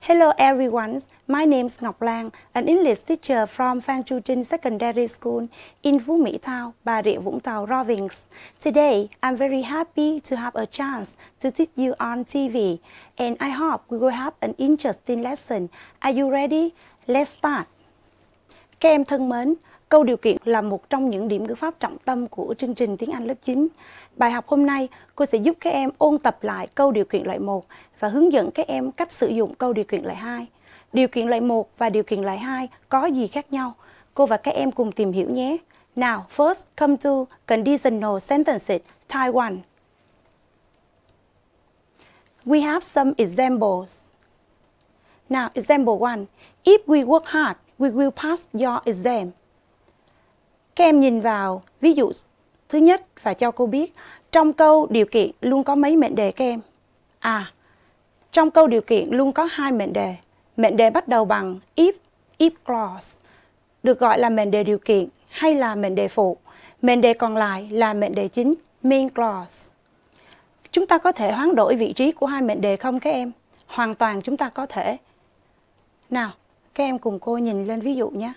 Hello everyone, my name is Ngọc Lan, an English teacher from Phan Chu Trinh Secondary School in Phú Mỹ Town, Bà Rịa Vũng Tàu Province. Today, I'm very happy to have a chance to teach you on TV and I hope we will have an interesting lesson. Are you ready? Let's start. Các em thân mến, Câu điều kiện là một trong những điểm ngữ pháp trọng tâm của chương trình tiếng Anh lớp 9. Bài học hôm nay, cô sẽ giúp các em ôn tập lại câu điều kiện loại 1 và hướng dẫn các em cách sử dụng câu điều kiện loại 2. Điều kiện loại 1 và điều kiện loại 2 có gì khác nhau? Cô và các em cùng tìm hiểu nhé. Now, first come to conditional sentences Taiwan. We have some examples. Now, example 1. If we work hard, we will pass your exam các em nhìn vào ví dụ thứ nhất và cho cô biết trong câu điều kiện luôn có mấy mệnh đề các em à trong câu điều kiện luôn có hai mệnh đề mệnh đề bắt đầu bằng if if clause được gọi là mệnh đề điều kiện hay là mệnh đề phụ mệnh đề còn lại là mệnh đề chính main clause chúng ta có thể hoán đổi vị trí của hai mệnh đề không các em hoàn toàn chúng ta có thể nào các em cùng cô nhìn lên ví dụ nhé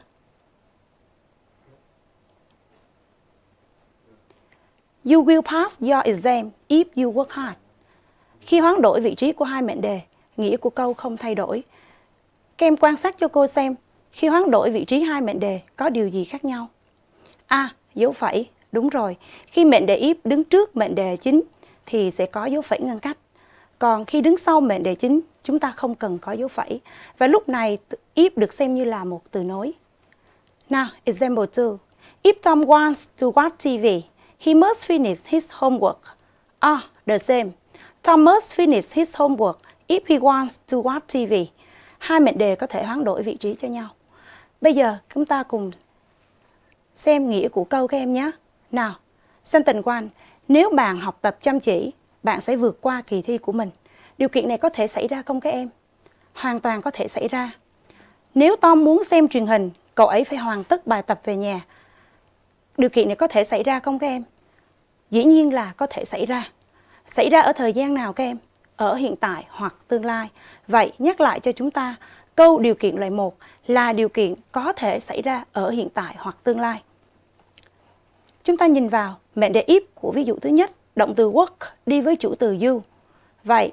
You will pass your exam if you work hard. Khi hoán đổi vị trí của hai mệnh đề, nghĩa của câu không thay đổi. Các em quan sát cho cô xem, khi hoán đổi vị trí hai mệnh đề có điều gì khác nhau? A. À, dấu phẩy. Đúng rồi, khi mệnh đề if đứng trước mệnh đề chính thì sẽ có dấu phẩy ngăn cách. Còn khi đứng sau mệnh đề chính, chúng ta không cần có dấu phẩy. Và lúc này, if được xem như là một từ nối. Now, example 2. If Tom wants to watch TV, He must finish his homework. Ah, the same. Tom must finish his homework if he wants to watch TV. Hai mệnh đề có thể hoán đổi vị trí cho nhau. Bây giờ chúng ta cùng xem nghĩa của câu các em nhé. Nào, sentence one. Nếu bạn học tập chăm chỉ, bạn sẽ vượt qua kỳ thi của mình. Điều kiện này có thể xảy ra không các em? Hoàn toàn có thể xảy ra. Nếu Tom muốn xem truyền hình, cậu ấy phải hoàn tất bài tập về nhà điều kiện này có thể xảy ra không các em dĩ nhiên là có thể xảy ra xảy ra ở thời gian nào các em ở hiện tại hoặc tương lai vậy nhắc lại cho chúng ta câu điều kiện loại một là điều kiện có thể xảy ra ở hiện tại hoặc tương lai chúng ta nhìn vào mệnh đề if của ví dụ thứ nhất động từ work đi với chủ từ you vậy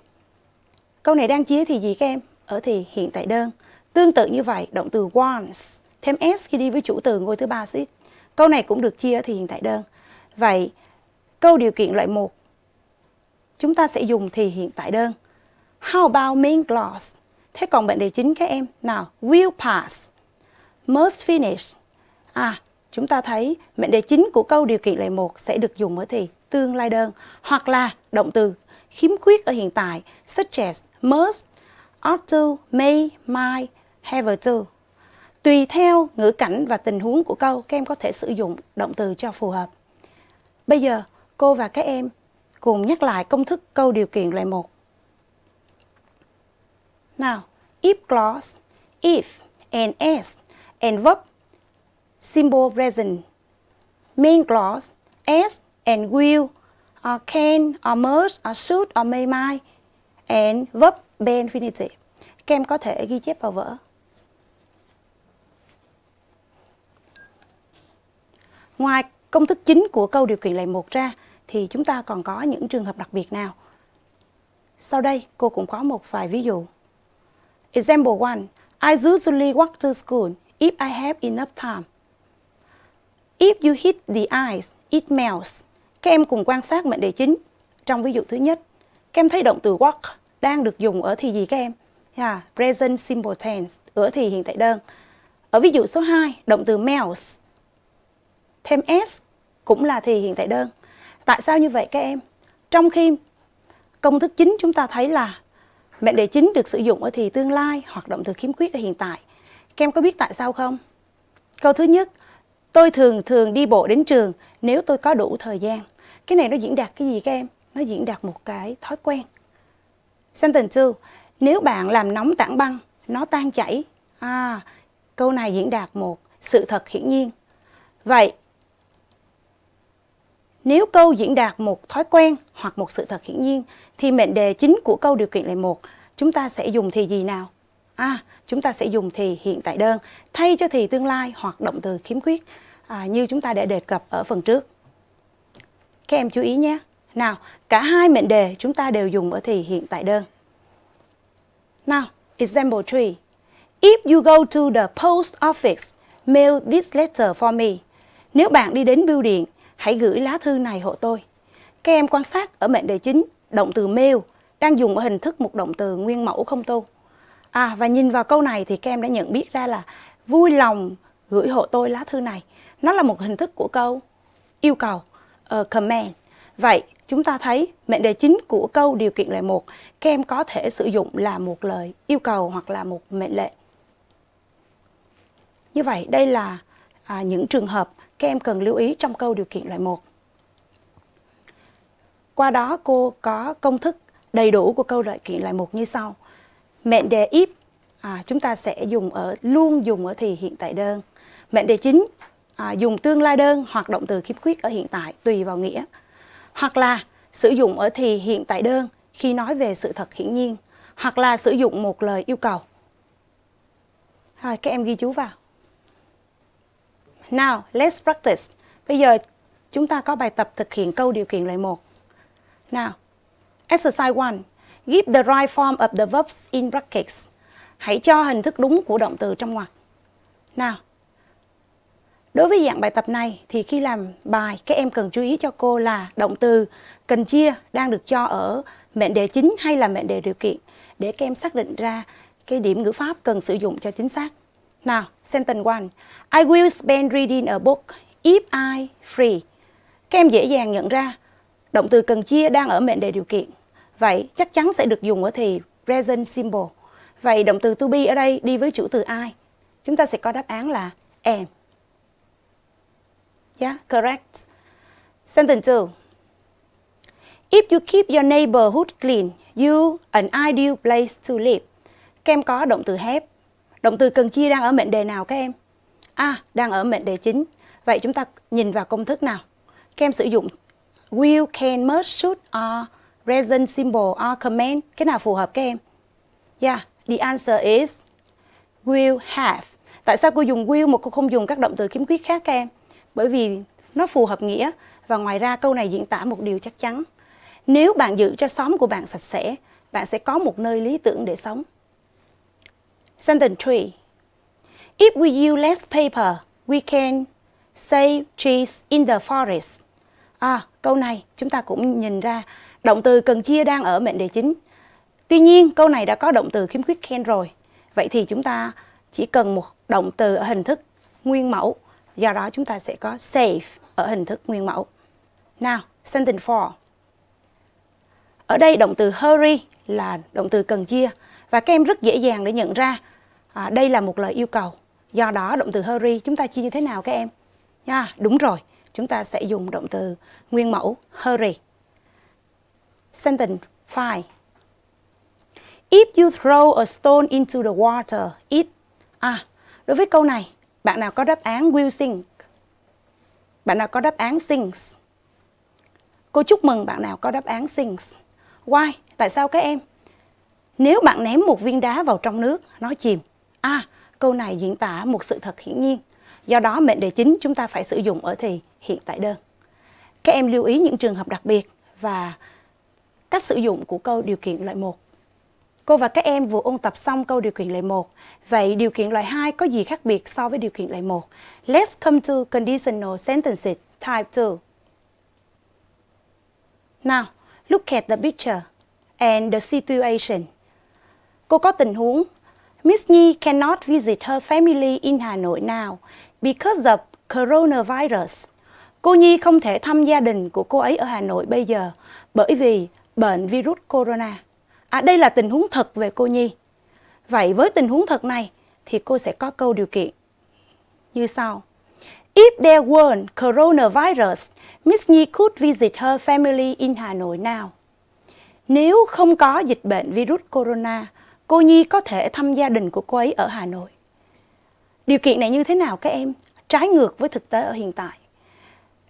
câu này đang chia thì gì các em ở thì hiện tại đơn tương tự như vậy động từ wants thêm s khi đi với chủ từ ngôi thứ ba xít Câu này cũng được chia ở thì hiện tại đơn. Vậy câu điều kiện loại 1 chúng ta sẽ dùng thì hiện tại đơn. How about main clause? Thế còn bệnh đề chính các em nào? Will pass, must finish. À, chúng ta thấy mệnh đề chính của câu điều kiện loại 1 sẽ được dùng ở thì tương lai đơn hoặc là động từ khiếm khuyết ở hiện tại such as must, ought to, may, might, have to. Tùy theo ngữ cảnh và tình huống của câu, các em có thể sử dụng động từ cho phù hợp. Bây giờ, cô và các em cùng nhắc lại công thức câu điều kiện loại 1. Now, if clause, if and as and verb symbol present, main clause as and will or can or must or should or may might and verb be infinitive. Các em có thể ghi chép vào vở. Ngoài công thức chính của câu điều kiện loại 1 ra thì chúng ta còn có những trường hợp đặc biệt nào? Sau đây, cô cũng có một vài ví dụ. Example 1. I usually walk to school if I have enough time. If you hit the ice, it melts. Các em cùng quan sát mệnh đề chính. Trong ví dụ thứ nhất, các em thấy động từ walk đang được dùng ở thì gì các em? Yeah, present simple tense, ở thì hiện tại đơn. Ở ví dụ số 2, động từ melts thêm S cũng là thì hiện tại đơn. Tại sao như vậy các em? Trong khi công thức chính chúng ta thấy là mệnh đề chính được sử dụng ở thì tương lai hoặc động từ khiếm khuyết ở hiện tại. Các em có biết tại sao không? Câu thứ nhất, tôi thường thường đi bộ đến trường nếu tôi có đủ thời gian. Cái này nó diễn đạt cái gì các em? Nó diễn đạt một cái thói quen. Sentence 2, nếu bạn làm nóng tảng băng, nó tan chảy. À, câu này diễn đạt một sự thật hiển nhiên. Vậy, nếu câu diễn đạt một thói quen hoặc một sự thật hiển nhiên thì mệnh đề chính của câu điều kiện loại một, chúng ta sẽ dùng thì gì nào? À, chúng ta sẽ dùng thì hiện tại đơn thay cho thì tương lai hoặc động từ khiếm khuyết à, như chúng ta đã đề cập ở phần trước. Các em chú ý nhé. Nào, cả hai mệnh đề chúng ta đều dùng ở thì hiện tại đơn. Now, example 3. If you go to the post office, mail this letter for me. Nếu bạn đi đến bưu điện, hãy gửi lá thư này hộ tôi. Các em quan sát ở mệnh đề chính, động từ mail đang dùng ở hình thức một động từ nguyên mẫu không tu. À và nhìn vào câu này thì các em đã nhận biết ra là vui lòng gửi hộ tôi lá thư này. Nó là một hình thức của câu yêu cầu, uh, command. Vậy chúng ta thấy mệnh đề chính của câu điều kiện lệ một các em có thể sử dụng là một lời yêu cầu hoặc là một mệnh lệnh. Như vậy đây là à, những trường hợp các em cần lưu ý trong câu điều kiện loại 1. Qua đó cô có công thức đầy đủ của câu loại kiện loại 1 như sau. Mệnh đề if à, chúng ta sẽ dùng ở luôn dùng ở thì hiện tại đơn. Mệnh đề chính à, dùng tương lai đơn hoặc động từ khiếm khuyết ở hiện tại tùy vào nghĩa. Hoặc là sử dụng ở thì hiện tại đơn khi nói về sự thật hiển nhiên hoặc là sử dụng một lời yêu cầu. Rồi các em ghi chú vào. Now, let's practice. Bây giờ chúng ta có bài tập thực hiện câu điều kiện loại 1. Now, exercise 1. Give the right form of the verbs in brackets. Hãy cho hình thức đúng của động từ trong ngoặc. Now, đối với dạng bài tập này thì khi làm bài các em cần chú ý cho cô là động từ cần chia đang được cho ở mệnh đề chính hay là mệnh đề điều kiện để các em xác định ra cái điểm ngữ pháp cần sử dụng cho chính xác. Now, sentence 1. I will spend reading a book if I free. Các em dễ dàng nhận ra động từ cần chia đang ở mệnh đề điều kiện. Vậy chắc chắn sẽ được dùng ở thì present simple. Vậy động từ to be ở đây đi với chủ từ I Chúng ta sẽ có đáp án là am. Yeah, correct. Sentence 2. If you keep your neighborhood clean, you an ideal place to live. Các em có động từ have Động từ cần chia đang ở mệnh đề nào các em? A. Đang ở mệnh đề chính. Vậy chúng ta nhìn vào công thức nào? Các em sử dụng will, can, must, should, or, present symbol, or command. Cái nào phù hợp các em? Yeah, the answer is will have. Tại sao cô dùng will mà cô không dùng các động từ kiếm quyết khác các em? Bởi vì nó phù hợp nghĩa và ngoài ra câu này diễn tả một điều chắc chắn. Nếu bạn giữ cho xóm của bạn sạch sẽ, bạn sẽ có một nơi lý tưởng để sống. Sentence 3. If we use less paper, we can save trees in the forest. À, câu này chúng ta cũng nhìn ra động từ cần chia đang ở mệnh đề chính. Tuy nhiên, câu này đã có động từ khiếm khuyết can rồi. Vậy thì chúng ta chỉ cần một động từ ở hình thức nguyên mẫu. Do đó chúng ta sẽ có save ở hình thức nguyên mẫu. Now, sentence 4. Ở đây động từ hurry là động từ cần chia và các em rất dễ dàng để nhận ra à, đây là một lời yêu cầu do đó động từ hurry chúng ta chia như thế nào các em nha đúng rồi chúng ta sẽ dùng động từ nguyên mẫu hurry sentence 5 if you throw a stone into the water it à đối với câu này bạn nào có đáp án will sink bạn nào có đáp án sinks cô chúc mừng bạn nào có đáp án sinks why tại sao các em nếu bạn ném một viên đá vào trong nước nó chìm à câu này diễn tả một sự thật hiển nhiên. Do đó mệnh đề chính chúng ta phải sử dụng ở thì hiện tại đơn. Các em lưu ý những trường hợp đặc biệt và cách sử dụng của câu điều kiện loại 1. Cô và các em vừa ôn tập xong câu điều kiện loại 1. Vậy điều kiện loại 2 có gì khác biệt so với điều kiện loại 1? Let's come to conditional sentences type 2. Now, look at the picture and the situation. Cô có tình huống Miss Nhi cannot visit her family in Hà Nội now because of coronavirus. Cô Nhi không thể thăm gia đình của cô ấy ở Hà Nội bây giờ bởi vì bệnh virus corona. À đây là tình huống thật về cô Nhi. Vậy với tình huống thật này thì cô sẽ có câu điều kiện như sau. If there weren't coronavirus, Miss Nhi could visit her family in Hà Nội now. Nếu không có dịch bệnh virus corona, cô Nhi có thể thăm gia đình của cô ấy ở Hà Nội. Điều kiện này như thế nào các em? Trái ngược với thực tế ở hiện tại.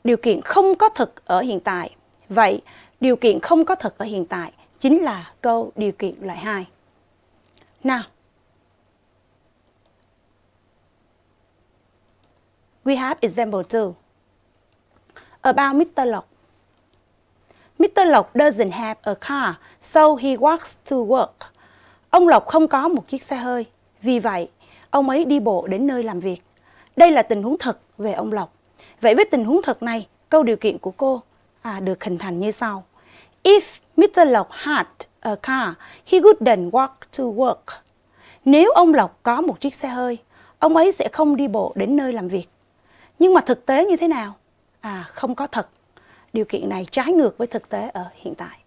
Điều kiện không có thật ở hiện tại. Vậy, điều kiện không có thật ở hiện tại chính là câu điều kiện loại 2. Nào. We have example 2. About Mr. Lộc. Mr. Lộc doesn't have a car, so he walks to work. Ông Lộc không có một chiếc xe hơi, vì vậy ông ấy đi bộ đến nơi làm việc. Đây là tình huống thật về ông Lộc. Vậy với tình huống thật này, câu điều kiện của cô à, được hình thành như sau. If Mr. Lộc had a car, he wouldn't walk to work. Nếu ông Lộc có một chiếc xe hơi, ông ấy sẽ không đi bộ đến nơi làm việc. Nhưng mà thực tế như thế nào? À, không có thật. Điều kiện này trái ngược với thực tế ở hiện tại.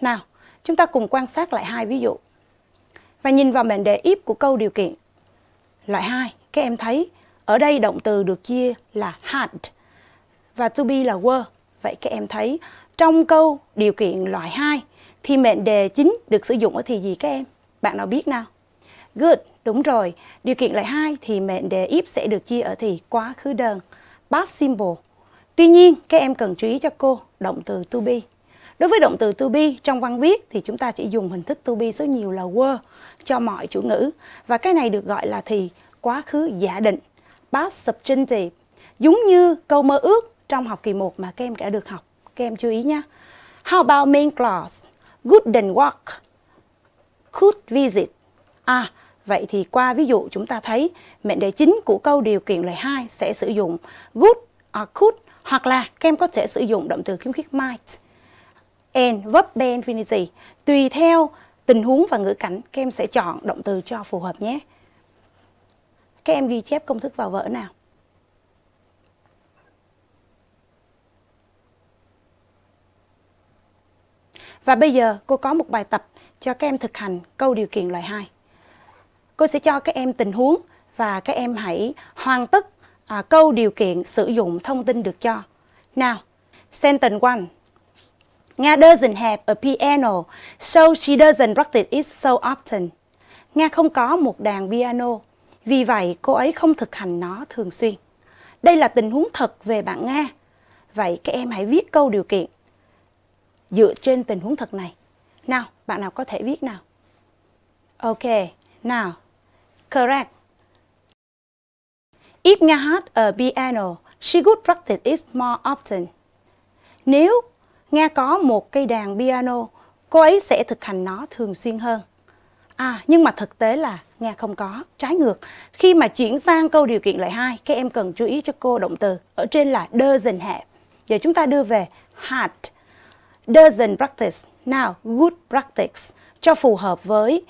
Nào, Chúng ta cùng quan sát lại hai ví dụ. Và nhìn vào mệnh đề if của câu điều kiện. Loại 2, các em thấy ở đây động từ được chia là had và to be là were. Vậy các em thấy trong câu điều kiện loại 2 thì mệnh đề chính được sử dụng ở thì gì các em? Bạn nào biết nào? Good, đúng rồi. Điều kiện loại 2 thì mệnh đề if sẽ được chia ở thì quá khứ đơn, past simple. Tuy nhiên, các em cần chú ý cho cô động từ to be. Đối với động từ to be trong văn viết thì chúng ta chỉ dùng hình thức to be số nhiều là were cho mọi chủ ngữ và cái này được gọi là thì quá khứ giả định, past subjunctive. Giống như câu mơ ước trong học kỳ 1 mà các em đã được học. Các em chú ý nha. How about main class? Couldn't walk. Could visit. À, vậy thì qua ví dụ chúng ta thấy mệnh đề chính của câu điều kiện loại 2 sẽ sử dụng good or could hoặc là các em có thể sử dụng động từ khiếm khuyết might and verb be infinity. Tùy theo tình huống và ngữ cảnh, các em sẽ chọn động từ cho phù hợp nhé. Các em ghi chép công thức vào vở nào. Và bây giờ cô có một bài tập cho các em thực hành câu điều kiện loại 2. Cô sẽ cho các em tình huống và các em hãy hoàn tất à, câu điều kiện sử dụng thông tin được cho. Nào, sentence one Nga doesn't have a piano, so she doesn't practice it so often. Nga không có một đàn piano, vì vậy cô ấy không thực hành nó thường xuyên. Đây là tình huống thật về bạn Nga. Vậy các em hãy viết câu điều kiện dựa trên tình huống thật này. Nào, bạn nào có thể viết nào? Ok, nào. Correct. If Nga hát a piano, she would practice it more often. Nếu Nga có một cây đàn piano, cô ấy sẽ thực hành nó thường xuyên hơn. À, nhưng mà thực tế là Nga không có, trái ngược. Khi mà chuyển sang câu điều kiện loại hai, các em cần chú ý cho cô động từ. Ở trên là doesn't have. Giờ chúng ta đưa về had. Doesn't practice. Now, good practice. Cho phù hợp với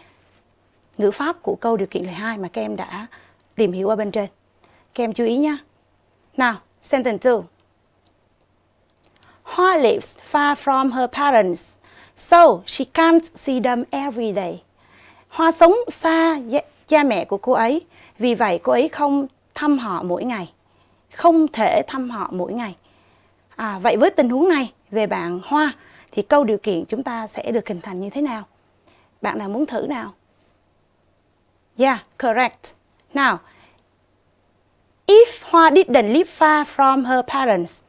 ngữ pháp của câu điều kiện loại hai mà các em đã tìm hiểu ở bên trên. Các em chú ý nha. Nào, sentence 2. Hua lives far from her parents, so she can't see them every day. Hoa sống xa cha mẹ của cô ấy, vì vậy cô ấy không thăm họ mỗi ngày, không thể thăm họ mỗi ngày. À, vậy với tình huống này về bạn Hoa thì câu điều kiện chúng ta sẽ được hình thành như thế nào? Bạn nào muốn thử nào? Yeah, correct. Now, if Hoa didn't live far from her parents,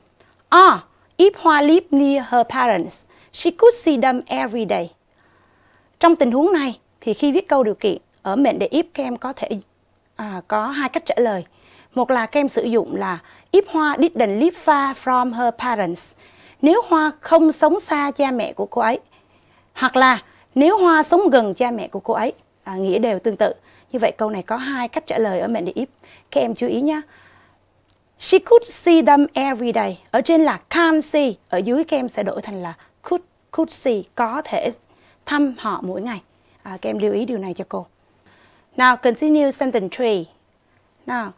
or If Hoa lived near her parents, she could see them every day. Trong tình huống này, thì khi viết câu điều kiện ở mệnh đề if các em có thể à, có hai cách trả lời. Một là các em sử dụng là if Hoa didn't live far from her parents. Nếu Hoa không sống xa cha mẹ của cô ấy. Hoặc là nếu Hoa sống gần cha mẹ của cô ấy. À, nghĩa đều tương tự. Như vậy câu này có hai cách trả lời ở mệnh đề if. Các em chú ý nhé. She could see them every day. Ở trên là can see, ở dưới các em sẽ đổi thành là could, could see, có thể thăm họ mỗi ngày. À, các em lưu ý điều này cho cô. Now continue sentence 3. Now,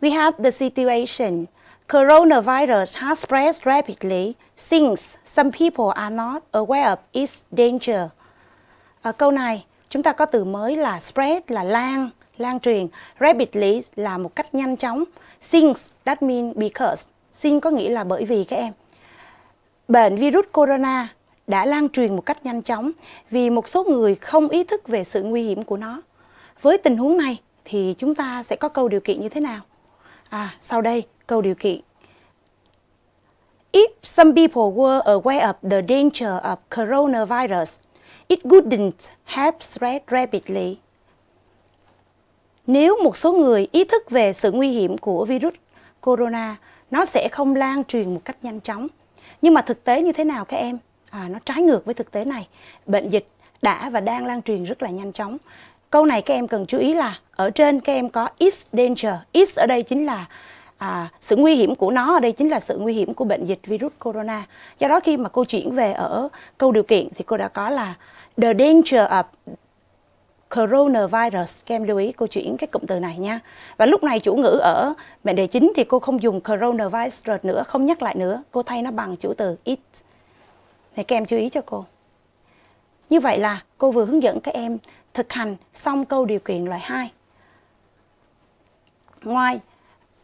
we have the situation. Coronavirus has spread rapidly since some people are not aware of its danger. Ở à, câu này, chúng ta có từ mới là spread là lan, lan truyền. Rapidly là một cách nhanh chóng. Since, that means because. Since có nghĩa là bởi vì các em. Bệnh virus corona đã lan truyền một cách nhanh chóng vì một số người không ý thức về sự nguy hiểm của nó. Với tình huống này thì chúng ta sẽ có câu điều kiện như thế nào? À, sau đây câu điều kiện. If some people were aware of the danger of coronavirus, it wouldn't have spread rapidly nếu một số người ý thức về sự nguy hiểm của virus corona nó sẽ không lan truyền một cách nhanh chóng nhưng mà thực tế như thế nào các em à, nó trái ngược với thực tế này bệnh dịch đã và đang lan truyền rất là nhanh chóng câu này các em cần chú ý là ở trên các em có is danger is ở đây chính là à, sự nguy hiểm của nó ở đây chính là sự nguy hiểm của bệnh dịch virus corona do đó khi mà cô chuyển về ở câu điều kiện thì cô đã có là the danger of coronavirus các em lưu ý cô chuyển cái cụm từ này nha và lúc này chủ ngữ ở mệnh đề chính thì cô không dùng coronavirus nữa không nhắc lại nữa cô thay nó bằng chủ từ it thì các em chú ý cho cô như vậy là cô vừa hướng dẫn các em thực hành xong câu điều kiện loại 2 ngoài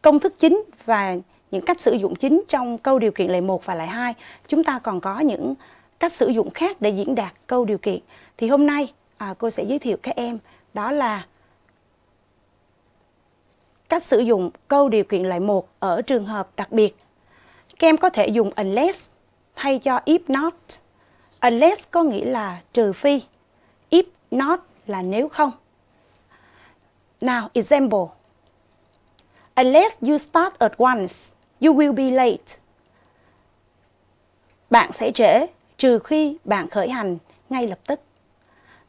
công thức chính và những cách sử dụng chính trong câu điều kiện loại 1 và loại 2 chúng ta còn có những cách sử dụng khác để diễn đạt câu điều kiện thì hôm nay à, cô sẽ giới thiệu các em đó là cách sử dụng câu điều kiện loại 1 ở trường hợp đặc biệt. Các em có thể dùng unless thay cho if not. Unless có nghĩa là trừ phi, if not là nếu không. Now, example. Unless you start at once, you will be late. Bạn sẽ trễ trừ khi bạn khởi hành ngay lập tức.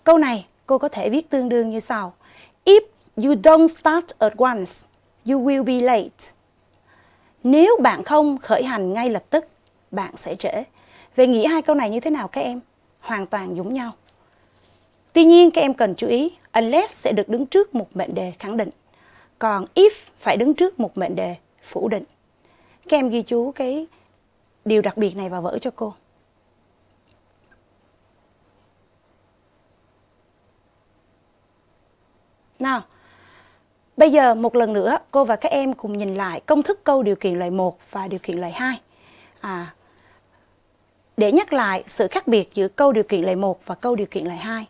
Câu này cô có thể viết tương đương như sau. If you don't start at once, you will be late. Nếu bạn không khởi hành ngay lập tức, bạn sẽ trễ. Về nghĩ hai câu này như thế nào các em? Hoàn toàn giống nhau. Tuy nhiên các em cần chú ý, unless sẽ được đứng trước một mệnh đề khẳng định. Còn if phải đứng trước một mệnh đề phủ định. Các em ghi chú cái điều đặc biệt này vào vở cho cô. Nào, bây giờ một lần nữa cô và các em cùng nhìn lại công thức câu điều kiện loại 1 và điều kiện loại 2. À, để nhắc lại sự khác biệt giữa câu điều kiện loại 1 và câu điều kiện loại 2.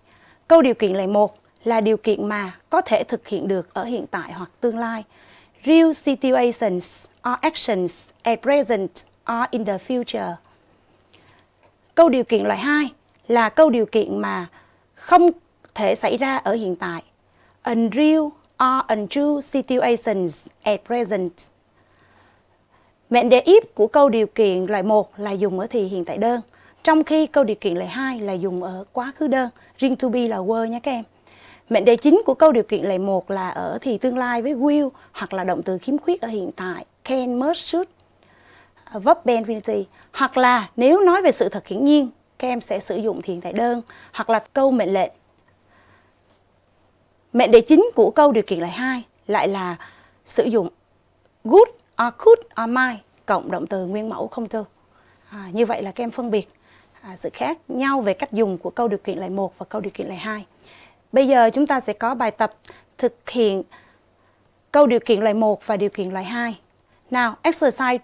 Câu điều kiện loại 1 là điều kiện mà có thể thực hiện được ở hiện tại hoặc tương lai. Real situations or actions at present or in the future. Câu điều kiện loại 2 là câu điều kiện mà không thể xảy ra ở hiện tại unreal or untrue situations at present. Mệnh đề if của câu điều kiện loại 1 là dùng ở thì hiện tại đơn, trong khi câu điều kiện loại 2 là dùng ở quá khứ đơn, riêng to be là were nhé các em. Mệnh đề chính của câu điều kiện loại 1 là ở thì tương lai với will hoặc là động từ khiếm khuyết ở hiện tại, can, must, should, verb infinity. Hoặc là nếu nói về sự thật hiển nhiên, các em sẽ sử dụng thì hiện tại đơn hoặc là câu mệnh lệnh mệnh đề chính của câu điều kiện loại 2 lại là sử dụng good or could or might cộng động từ nguyên mẫu không trừ. À, như vậy là các em phân biệt à, sự khác nhau về cách dùng của câu điều kiện loại 1 và câu điều kiện loại 2. Bây giờ chúng ta sẽ có bài tập thực hiện câu điều kiện loại 1 và điều kiện loại 2. Now, exercise 3.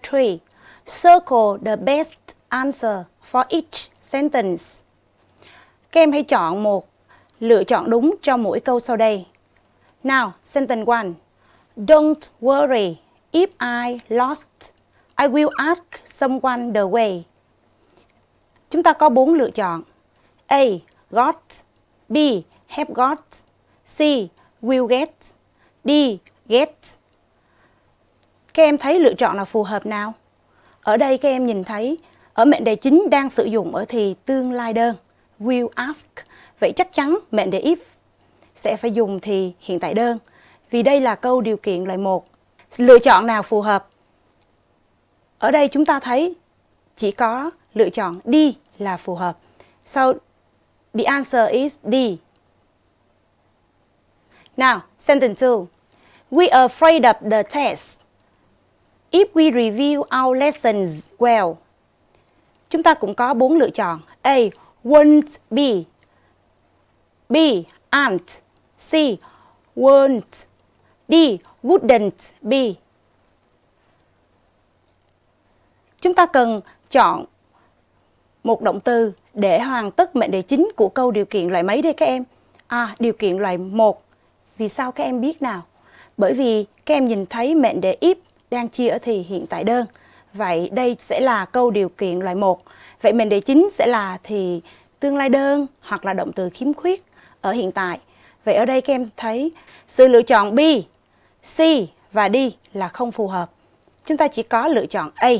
Circle the best answer for each sentence. Các em hãy chọn một Lựa chọn đúng cho mỗi câu sau đây. Now, sentence 1. Don't worry if I lost. I will ask someone the way. Chúng ta có 4 lựa chọn. A. Got B. Have got C. Will get D. Get Các em thấy lựa chọn là phù hợp nào? Ở đây các em nhìn thấy ở mệnh đề chính đang sử dụng ở thì tương lai đơn. Will ask Vậy chắc chắn mệnh đề if sẽ phải dùng thì hiện tại đơn vì đây là câu điều kiện loại 1. Lựa chọn nào phù hợp? Ở đây chúng ta thấy chỉ có lựa chọn đi là phù hợp. So the answer is D. Now, sentence 2. We are afraid of the test. If we review our lessons well. Chúng ta cũng có bốn lựa chọn. A. Won't be B. Aren't C. Won't D. Wouldn't be Chúng ta cần chọn một động từ để hoàn tất mệnh đề chính của câu điều kiện loại mấy đây các em? À, điều kiện loại 1. Vì sao các em biết nào? Bởi vì các em nhìn thấy mệnh đề if đang chia ở thì hiện tại đơn. Vậy đây sẽ là câu điều kiện loại 1. Vậy mệnh đề chính sẽ là thì tương lai đơn hoặc là động từ khiếm khuyết ở hiện tại. Vậy ở đây các em thấy sự lựa chọn B, C và D là không phù hợp. Chúng ta chỉ có lựa chọn A.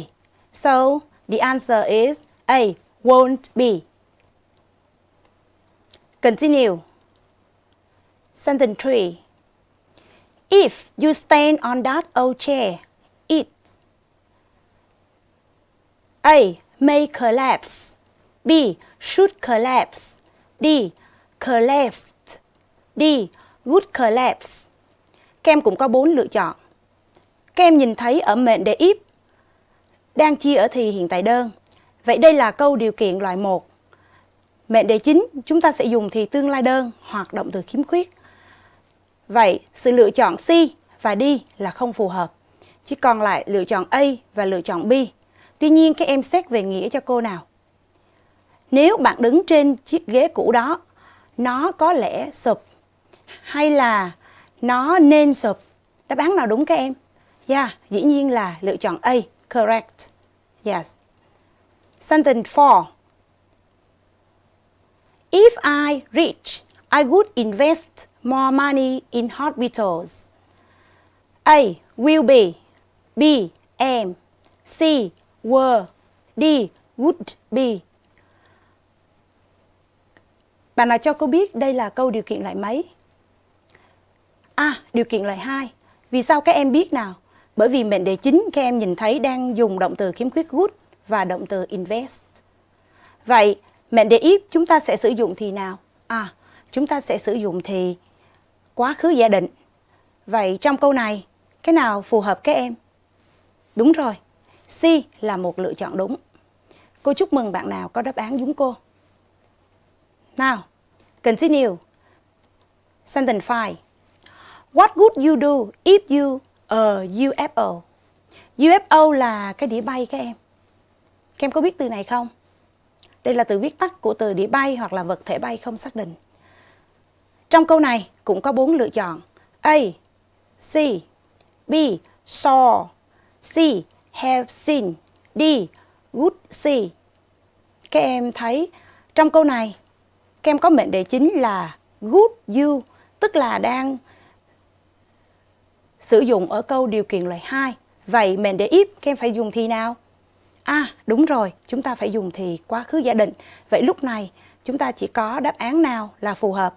So the answer is A won't be. Continue. Sentence 3. If you stand on that old chair, it A may collapse. B should collapse. D collapsed. D. Good collapse. Các em cũng có bốn lựa chọn. Các em nhìn thấy ở mệnh đề if đang chia ở thì hiện tại đơn. Vậy đây là câu điều kiện loại 1. Mệnh đề chính chúng ta sẽ dùng thì tương lai đơn hoặc động từ khiếm khuyết. Vậy sự lựa chọn C và D là không phù hợp. Chỉ còn lại lựa chọn A và lựa chọn B. Tuy nhiên các em xét về nghĩa cho cô nào. Nếu bạn đứng trên chiếc ghế cũ đó nó có lẽ sụp hay là nó nên sụp đáp án nào đúng các em yeah dạ, dĩ nhiên là lựa chọn A correct yes sentence 4 if I rich I would invest more money in hospitals A will be B am C were D would be bạn nào cho cô biết đây là câu điều kiện loại mấy? À, điều kiện loại 2. Vì sao các em biết nào? Bởi vì mệnh đề chính các em nhìn thấy đang dùng động từ khiếm khuyết good và động từ invest. Vậy, mệnh đề if chúng ta sẽ sử dụng thì nào? À, chúng ta sẽ sử dụng thì quá khứ giả định. Vậy trong câu này, cái nào phù hợp các em? Đúng rồi, C là một lựa chọn đúng. Cô chúc mừng bạn nào có đáp án đúng cô. Now, continue. Sentence 5. What would you do if you a UFO? UFO là cái đĩa bay các em. Các em có biết từ này không? Đây là từ viết tắt của từ đĩa bay hoặc là vật thể bay không xác định. Trong câu này cũng có bốn lựa chọn. A. C, B. Saw C. Have seen D. Would see Các em thấy trong câu này các em có mệnh đề chính là good you tức là đang sử dụng ở câu điều kiện loại 2. Vậy mệnh đề if các em phải dùng thì nào? À, đúng rồi, chúng ta phải dùng thì quá khứ giả định. Vậy lúc này chúng ta chỉ có đáp án nào là phù hợp?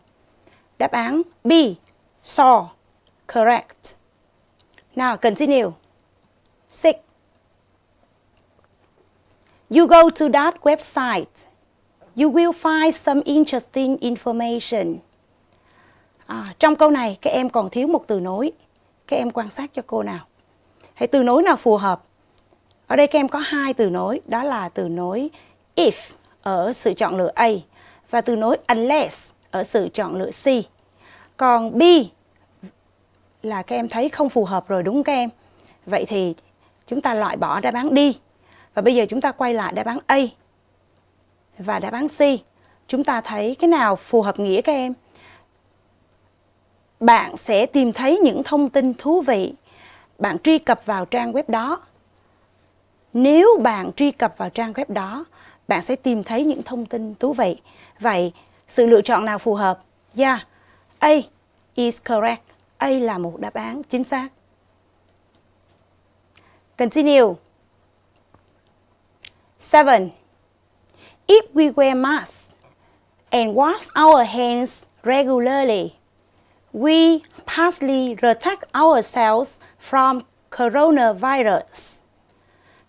Đáp án B, saw, correct. Now, continue. Six. You go to that website you will find some interesting information. À, trong câu này các em còn thiếu một từ nối. Các em quan sát cho cô nào. Hãy từ nối nào phù hợp. Ở đây các em có hai từ nối, đó là từ nối if ở sự chọn lựa A và từ nối unless ở sự chọn lựa C. Còn B là các em thấy không phù hợp rồi đúng không các em? Vậy thì chúng ta loại bỏ đáp án đi Và bây giờ chúng ta quay lại đáp án A và đáp án C. Chúng ta thấy cái nào phù hợp nghĩa các em? Bạn sẽ tìm thấy những thông tin thú vị. Bạn truy cập vào trang web đó. Nếu bạn truy cập vào trang web đó, bạn sẽ tìm thấy những thông tin thú vị. Vậy, sự lựa chọn nào phù hợp? Yeah, A is correct. A là một đáp án chính xác. Continue. 7 if we wear masks and wash our hands regularly, we partially protect ourselves from coronavirus.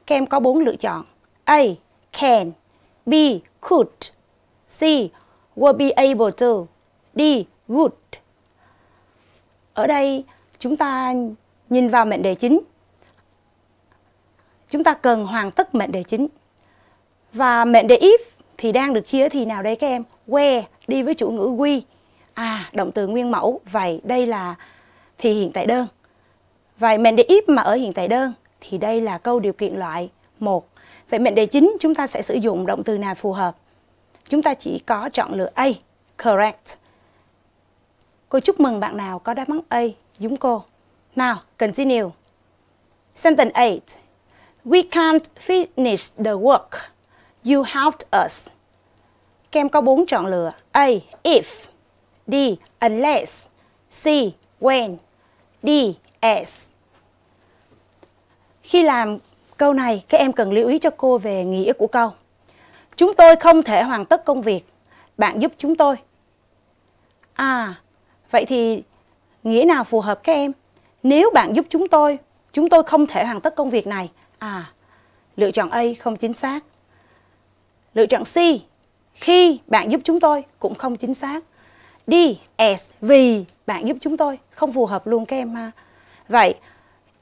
Các em có bốn lựa chọn. A. Can B. Could C. Will be able to D. Would Ở đây chúng ta nhìn vào mệnh đề chính. Chúng ta cần hoàn tất mệnh đề chính. Và mệnh đề if thì đang được chia thì nào đây các em? Where đi với chủ ngữ we. À, động từ nguyên mẫu. Vậy đây là thì hiện tại đơn. Vậy mệnh đề if mà ở hiện tại đơn thì đây là câu điều kiện loại 1. Vậy mệnh đề chính chúng ta sẽ sử dụng động từ nào phù hợp? Chúng ta chỉ có chọn lựa A, correct. Cô chúc mừng bạn nào có đáp án A giống cô. Now, continue. Sentence 8. We can't finish the work. You helped us. Các em có bốn chọn lựa. A. If. D. Unless. C. When. D. As. Khi làm câu này, các em cần lưu ý cho cô về nghĩa của câu. Chúng tôi không thể hoàn tất công việc. Bạn giúp chúng tôi. À, vậy thì nghĩa nào phù hợp các em? Nếu bạn giúp chúng tôi, chúng tôi không thể hoàn tất công việc này. À, lựa chọn A không chính xác. Lựa chọn C. Khi bạn giúp chúng tôi cũng không chính xác. D. S vì bạn giúp chúng tôi không phù hợp luôn các em ha. Vậy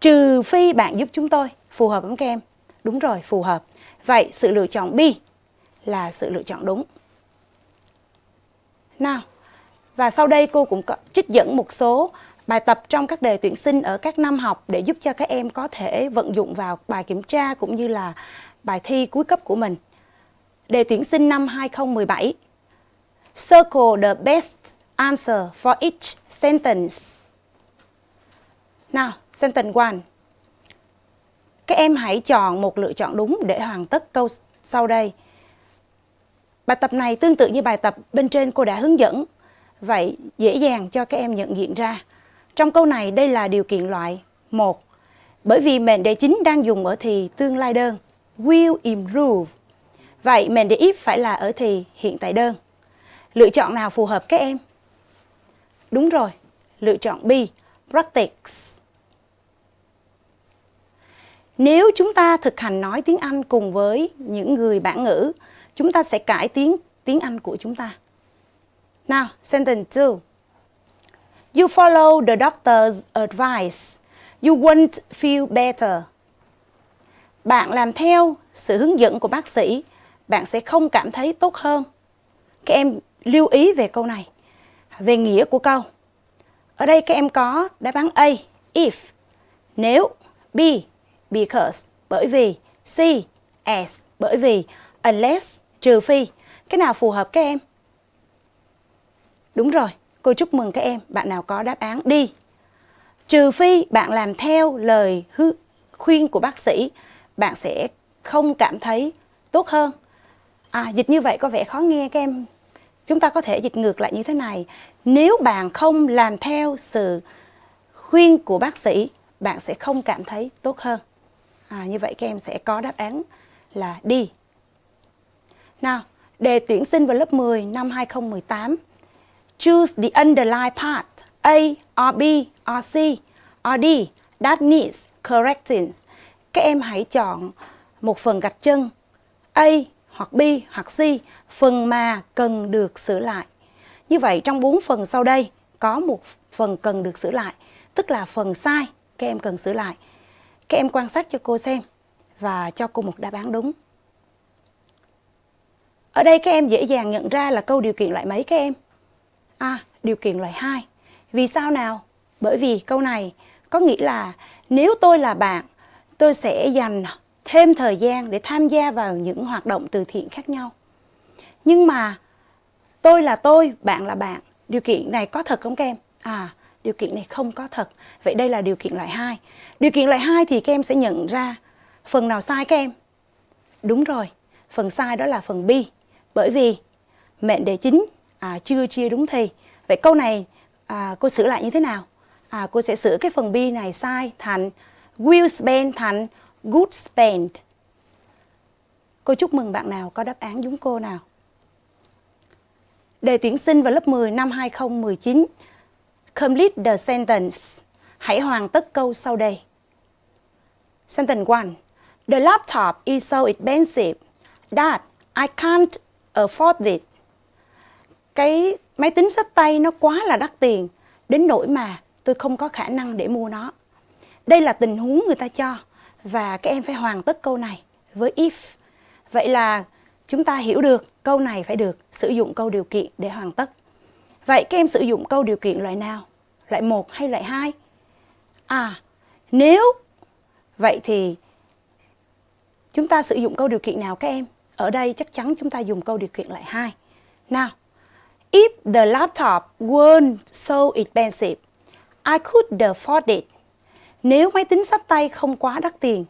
trừ phi bạn giúp chúng tôi phù hợp lắm các em? Đúng rồi, phù hợp. Vậy sự lựa chọn B là sự lựa chọn đúng. Nào, và sau đây cô cũng có trích dẫn một số bài tập trong các đề tuyển sinh ở các năm học để giúp cho các em có thể vận dụng vào bài kiểm tra cũng như là bài thi cuối cấp của mình đề tuyển sinh năm 2017. Circle the best answer for each sentence. Nào, sentence one. Các em hãy chọn một lựa chọn đúng để hoàn tất câu sau đây. Bài tập này tương tự như bài tập bên trên cô đã hướng dẫn, vậy dễ dàng cho các em nhận diện ra. Trong câu này đây là điều kiện loại 1. Bởi vì mệnh đề chính đang dùng ở thì tương lai đơn will improve Vậy mền để if phải là ở thì hiện tại đơn. Lựa chọn nào phù hợp các em? Đúng rồi, lựa chọn B, practice. Nếu chúng ta thực hành nói tiếng Anh cùng với những người bản ngữ, chúng ta sẽ cải tiến tiếng Anh của chúng ta. Now, sentence 2. You follow the doctor's advice. You won't feel better. Bạn làm theo sự hướng dẫn của bác sĩ bạn sẽ không cảm thấy tốt hơn. Các em lưu ý về câu này, về nghĩa của câu. Ở đây các em có đáp án A, if, nếu, B, because, bởi vì, C, as, bởi vì, unless, trừ phi. Cái nào phù hợp các em? Đúng rồi, cô chúc mừng các em, bạn nào có đáp án đi. Trừ phi bạn làm theo lời khuyên của bác sĩ, bạn sẽ không cảm thấy tốt hơn à, dịch như vậy có vẻ khó nghe các em chúng ta có thể dịch ngược lại như thế này nếu bạn không làm theo sự khuyên của bác sĩ bạn sẽ không cảm thấy tốt hơn à, như vậy các em sẽ có đáp án là đi nào đề tuyển sinh vào lớp 10 năm 2018 choose the underlined part A or B or C or D that needs correcting các em hãy chọn một phần gạch chân A hoặc bi hoặc C, phần mà cần được sửa lại. Như vậy trong bốn phần sau đây có một phần cần được sửa lại, tức là phần sai các em cần sửa lại. Các em quan sát cho cô xem và cho cô một đáp án đúng. Ở đây các em dễ dàng nhận ra là câu điều kiện loại mấy các em? À, điều kiện loại 2. Vì sao nào? Bởi vì câu này có nghĩa là nếu tôi là bạn, tôi sẽ dành thêm thời gian để tham gia vào những hoạt động từ thiện khác nhau nhưng mà tôi là tôi bạn là bạn điều kiện này có thật không các em à điều kiện này không có thật vậy đây là điều kiện loại 2 điều kiện loại 2 thì các em sẽ nhận ra phần nào sai các em đúng rồi phần sai đó là phần bi bởi vì mệnh đề chính à, chưa chia đúng thì vậy câu này à, cô sửa lại như thế nào à, cô sẽ sửa cái phần bi này sai thành will spend thành good spend. Cô chúc mừng bạn nào có đáp án đúng cô nào. Đề tuyển sinh vào lớp 10 năm 2019. Complete the sentence. Hãy hoàn tất câu sau đây. Sentence 1. The laptop is so expensive that I can't afford it. Cái máy tính sách tay nó quá là đắt tiền, đến nỗi mà tôi không có khả năng để mua nó. Đây là tình huống người ta cho và các em phải hoàn tất câu này với if. Vậy là chúng ta hiểu được câu này phải được sử dụng câu điều kiện để hoàn tất. Vậy các em sử dụng câu điều kiện loại nào? Loại 1 hay loại 2? À, nếu vậy thì chúng ta sử dụng câu điều kiện nào các em? Ở đây chắc chắn chúng ta dùng câu điều kiện loại 2. Nào, if the laptop weren't so expensive, I could afford it nếu máy tính sách tay không quá đắt tiền,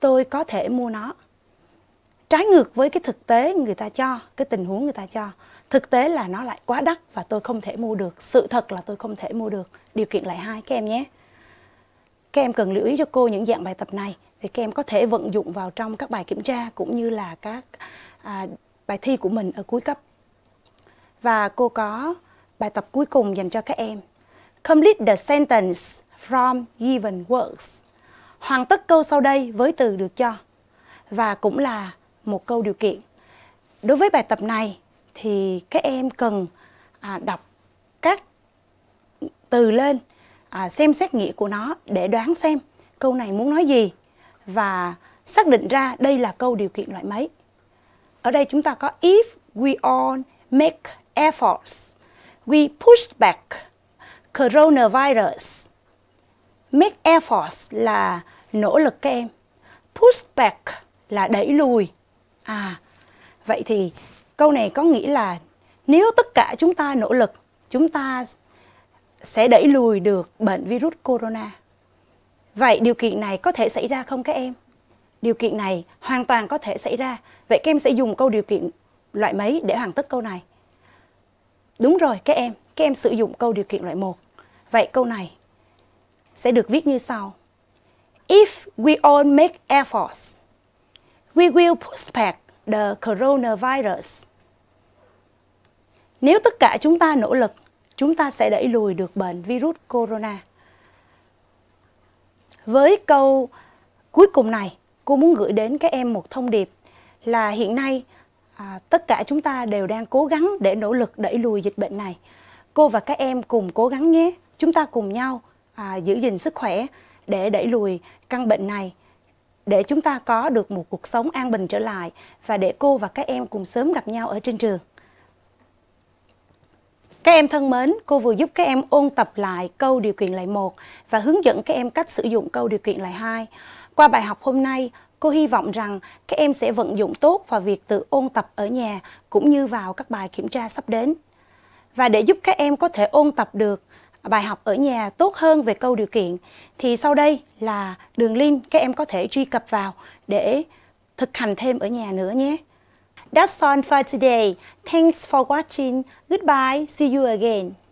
tôi có thể mua nó. Trái ngược với cái thực tế người ta cho, cái tình huống người ta cho, thực tế là nó lại quá đắt và tôi không thể mua được. Sự thật là tôi không thể mua được. Điều kiện lại hai các em nhé. Các em cần lưu ý cho cô những dạng bài tập này thì các em có thể vận dụng vào trong các bài kiểm tra cũng như là các à, bài thi của mình ở cuối cấp. Và cô có bài tập cuối cùng dành cho các em. Complete the sentence from given words. Hoàn tất câu sau đây với từ được cho và cũng là một câu điều kiện. Đối với bài tập này thì các em cần à, đọc các từ lên, à, xem xét nghĩa của nó để đoán xem câu này muốn nói gì và xác định ra đây là câu điều kiện loại mấy. Ở đây chúng ta có if we all make efforts, we push back coronavirus Make efforts là nỗ lực các em. Push back là đẩy lùi. À, vậy thì câu này có nghĩa là nếu tất cả chúng ta nỗ lực, chúng ta sẽ đẩy lùi được bệnh virus corona. Vậy điều kiện này có thể xảy ra không các em? Điều kiện này hoàn toàn có thể xảy ra. Vậy các em sẽ dùng câu điều kiện loại mấy để hoàn tất câu này? Đúng rồi các em, các em sử dụng câu điều kiện loại 1. Vậy câu này sẽ được viết như sau. If we all make efforts, we will push back the coronavirus. Nếu tất cả chúng ta nỗ lực, chúng ta sẽ đẩy lùi được bệnh virus corona. Với câu cuối cùng này, cô muốn gửi đến các em một thông điệp là hiện nay à, tất cả chúng ta đều đang cố gắng để nỗ lực đẩy lùi dịch bệnh này. Cô và các em cùng cố gắng nhé, chúng ta cùng nhau à, giữ gìn sức khỏe để đẩy lùi căn bệnh này để chúng ta có được một cuộc sống an bình trở lại và để cô và các em cùng sớm gặp nhau ở trên trường. Các em thân mến, cô vừa giúp các em ôn tập lại câu điều kiện lại 1 và hướng dẫn các em cách sử dụng câu điều kiện lại 2. Qua bài học hôm nay, cô hy vọng rằng các em sẽ vận dụng tốt vào việc tự ôn tập ở nhà cũng như vào các bài kiểm tra sắp đến. Và để giúp các em có thể ôn tập được, bài học ở nhà tốt hơn về câu điều kiện thì sau đây là đường link các em có thể truy cập vào để thực hành thêm ở nhà nữa nhé. That's all for today. Thanks for watching. Goodbye. See you again.